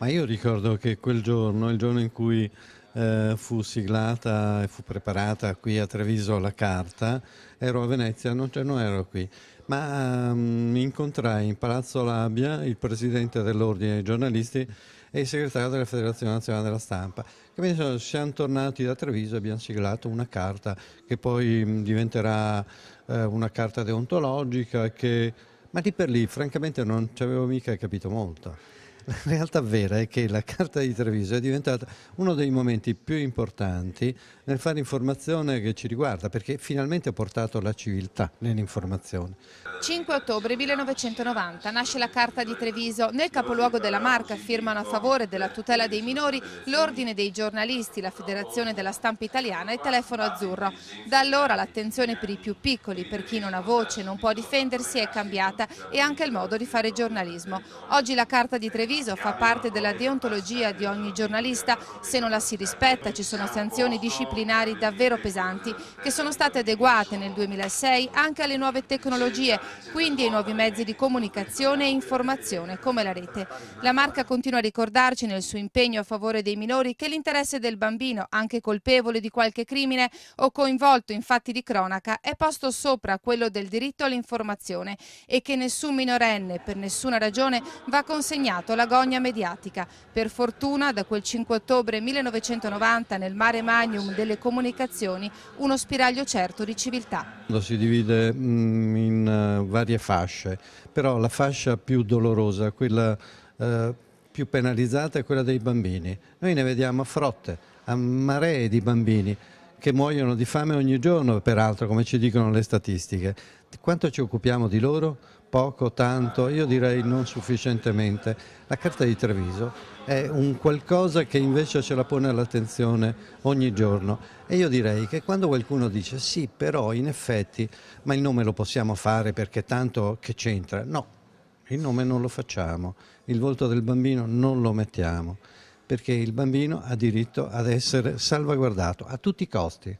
Ma io ricordo che quel giorno, il giorno in cui eh, fu siglata e fu preparata qui a Treviso la carta, ero a Venezia, non, cioè, non ero qui, ma um, incontrai in Palazzo Labia il presidente dell'Ordine dei giornalisti e il segretario della Federazione Nazionale della Stampa, che mi dicevano siamo tornati da Treviso e abbiamo siglato una carta che poi mh, mm, diventerà eh, una carta deontologica, che... ma lì per lì francamente non ci avevo mica capito molto. La realtà vera è che la Carta di Treviso è diventata uno dei momenti più importanti nel fare informazione che ci riguarda, perché finalmente ha portato la civiltà nell'informazione. 5 ottobre 1990 nasce la Carta di Treviso. Nel capoluogo della Marca firmano a favore della tutela dei minori l'Ordine dei giornalisti, la Federazione della Stampa Italiana e Telefono Azzurro. Da allora l'attenzione per i più piccoli, per chi non ha voce, non può difendersi, è cambiata e anche il modo di fare giornalismo. Oggi la Carta di Treviso avviso fa parte della deontologia di ogni giornalista, se non la si rispetta ci sono sanzioni disciplinari davvero pesanti che sono state adeguate nel 2006 anche alle nuove tecnologie, quindi ai nuovi mezzi di comunicazione e informazione come la rete. La marca continua a ricordarci nel suo impegno a favore dei minori che l'interesse del bambino, anche colpevole di qualche crimine o coinvolto in fatti di cronaca, è posto sopra quello del diritto all'informazione e che nessun minorenne per nessuna ragione va consegnato alla Patagonia mediatica. Per fortuna da quel 5 ottobre 1990 nel mare magnum delle comunicazioni uno spiraglio certo di civiltà. Lo si divide mm, in eh, varie fasce, però la fascia più dolorosa, quella eh, più penalizzata è quella dei bambini. Noi ne vediamo a frotte, a maree di bambini che muoiono di fame ogni giorno, peraltro, come ci dicono le statistiche. Quanto ci occupiamo di loro? Poco, tanto, io direi non sufficientemente. La Carta di Treviso è un qualcosa che invece ce la pone all'attenzione ogni giorno e io direi che quando qualcuno dice sì, però in effetti, ma il nome lo possiamo fare perché tanto che c'entra, no, il nome non lo facciamo, il volto del bambino non lo mettiamo perché il bambino ha diritto ad essere salvaguardato a tutti i costi.